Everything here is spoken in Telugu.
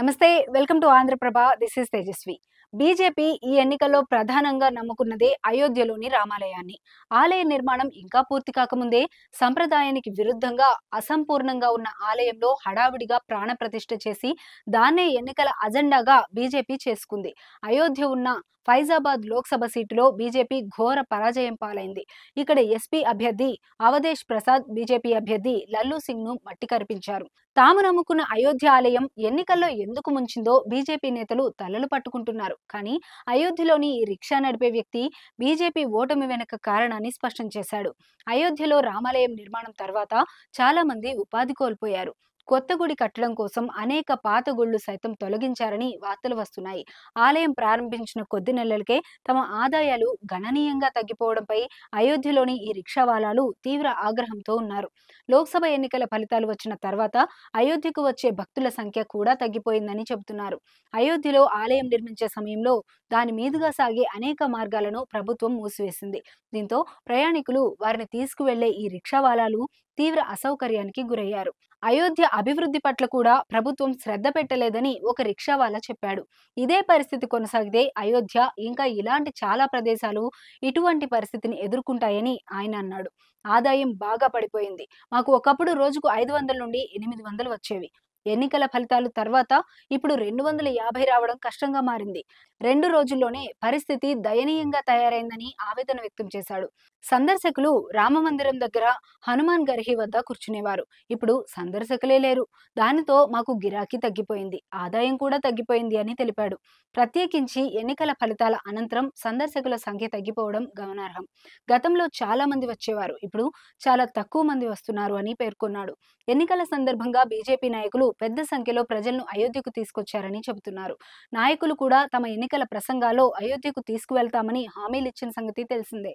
నమస్తే welcome to Andhra Prabha this is Tejaswi BJP ఈ ఎన్నికల్లో ప్రధానంగా నమ్ముకున్నదే అయోధ్యలోని రామాలయాన్ని ఆలయ నిర్మాణం ఇంకా పూర్తి కాకముందే సంప్రదాయానికి విరుద్ధంగా అసంపూర్ణంగా ఉన్న ఆలయంలో హడావిడిగా ప్రాణప్రతిష్ఠ చేసి దాన్నే ఎన్నికల అజెండాగా బీజేపీ చేసుకుంది అయోధ్య ఉన్న ఫైజాబాద్ లోక్సభ సీటులో బీజేపీ ఘోర పరాజయం పాలైంది ఇక్కడ ఎస్పీ అభ్యర్థి అవధేష్ ప్రసాద్ బీజేపీ అభ్యర్థి లల్లు సింగ్ ను మట్టి కరిపించారు తాము నమ్ముకున్న అయోధ్య ఆలయం ఎన్నికల్లో ఎందుకు ముంచిందో బీజేపీ నేతలు తలలు పట్టుకుంటున్నారు కానీ అయోధ్యలోని ఈ రిక్షా నడిపే వ్యక్తి బీజేపీ ఓటమి వెనక కారణాన్ని స్పష్టం చేశాడు అయోధ్యలో రామాలయం నిర్మాణం తర్వాత చాలా మంది ఉపాధి కోల్పోయారు కొత్త గుడి కట్టడం కోసం అనేక పాత గుళ్ళు సైతం తొలగించారని వార్తలు వస్తున్నాయి ఆలయం ప్రారంభించిన కొద్ది నెలలకే తమ ఆదాయాలు గణనీయంగా తగ్గిపోవడంపై అయోధ్యలోని ఈ రిక్షావాలాలు తీవ్ర ఆగ్రహంతో ఉన్నారు లోక్సభ ఎన్నికల ఫలితాలు వచ్చిన తర్వాత అయోధ్యకు వచ్చే భక్తుల సంఖ్య కూడా తగ్గిపోయిందని చెబుతున్నారు అయోధ్యలో ఆలయం నిర్మించే సమయంలో దాని మీదుగా సాగే అనేక మార్గాలను ప్రభుత్వం మూసివేసింది దీంతో ప్రయాణికులు వారిని తీసుకువెళ్లే ఈ రిక్షావాలాలు తీవ్ర అసౌకర్యానికి గురయ్యారు అయోధ్య అభివృద్ధి పట్ల కూడా ప్రభుత్వం శ్రద్ధ పెట్టలేదని ఒక రిక్షావాలా చెప్పాడు ఇదే పరిస్థితి కొనసాగితే అయోధ్య ఇంకా ఇలాంటి చాలా ప్రదేశాలు ఇటువంటి పరిస్థితిని ఎదుర్కొంటాయని ఆయన అన్నాడు ఆదాయం బాగా పడిపోయింది మాకు ఒకప్పుడు రోజుకు ఐదు వందల నుండి ఎనిమిది వందలు వచ్చేవి ఎన్నికల ఫలితాలు తర్వాత ఇప్పుడు రెండు వందల యాభై రావడం కష్టంగా మారింది రెండు రోజుల్లోనే పరిస్థితి దయనీయంగా తయారైందని ఆవేదన వ్యక్తం చేశాడు సందర్శకులు రామమందిరం దగ్గర హనుమాన్ గర్హి వద్ద కూర్చునేవారు ఇప్పుడు సందర్శకులే లేరు దానితో మాకు గిరాకీ తగ్గిపోయింది ఆదాయం కూడా తగ్గిపోయింది అని తెలిపాడు ప్రత్యేకించి ఎన్నికల ఫలితాల అనంతరం సందర్శకుల సంఖ్య తగ్గిపోవడం గమనార్హం గతంలో చాలా మంది వచ్చేవారు ఇప్పుడు చాలా తక్కువ మంది వస్తున్నారు అని పేర్కొన్నాడు ఎన్నికల సందర్భంగా బీజేపీ నాయకులు పెద్ద సంఖ్యలో ప్రజలను అయోధ్యకు తీసుకొచ్చారని చెబుతున్నారు నాయకులు కూడా తమ ఎన్నిక ఎన్నికల ప్రసంగాల్లో అయోధ్యకు తీసుకువెళ్తామని హామీలిచ్చిన సంగతి తెలిసిందే